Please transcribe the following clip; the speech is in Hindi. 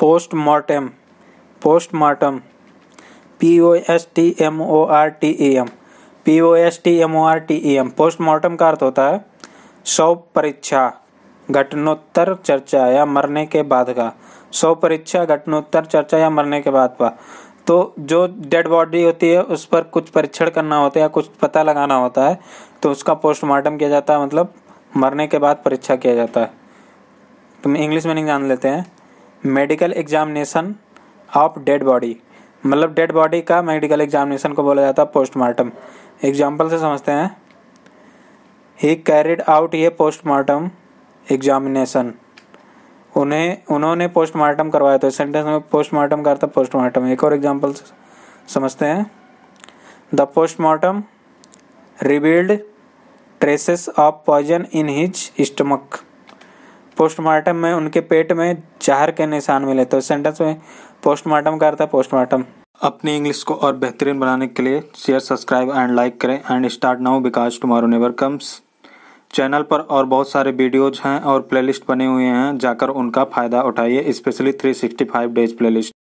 postmortem postmortem P O S T M O R T E M P O S T M O R T E M postmortem का अर्थ होता है शव परीक्षा घटनोत्तर चर्चा या मरने के बाद का शव परीक्षा घटनोत्तर चर्चा या मरने के बाद का तो जो डेड बॉडी होती है उस पर कुछ परीक्षण करना होता है या कुछ पता लगाना होता है तो उसका पोस्टमार्टम किया जाता है मतलब मरने के बाद परीक्षा किया जाता है तुम इंग्लिश मीनिंग जान लेते हैं medical examination of dead body मतलब डेड बॉडी का मेडिकल एग्जामिनेशन को बोला जाता है पोस्टमार्टम एग्जाम्पल से समझते हैं ही कैरिड आउट ये पोस्टमार्टम एग्जामिनेशन उन्हें उन्होंने पोस्टमार्टम करवाया तो इस सेंटेंस में पोस्टमार्टम करता पोस्टमार्टम एक और एग्जाम्पल समझते हैं the postmortem revealed traces of poison in his stomach postmortem में उनके पेट में जहर के निशान मिले तो सेंटेंस में पोस्टमार्टम का अर्थ है पोस्टमार्टम अपनी इंग्लिश को और बेहतरीन बनाने के लिए शेयर सब्सक्राइब एंड लाइक करें and start now because tomorrow never comes channel पर और बहुत सारे वीडियोज हैं और प्लेलिस्ट बने हुए हैं जाकर उनका फ़ायदा उठाइए स्पेशली 365 डेज प्लेलिस्ट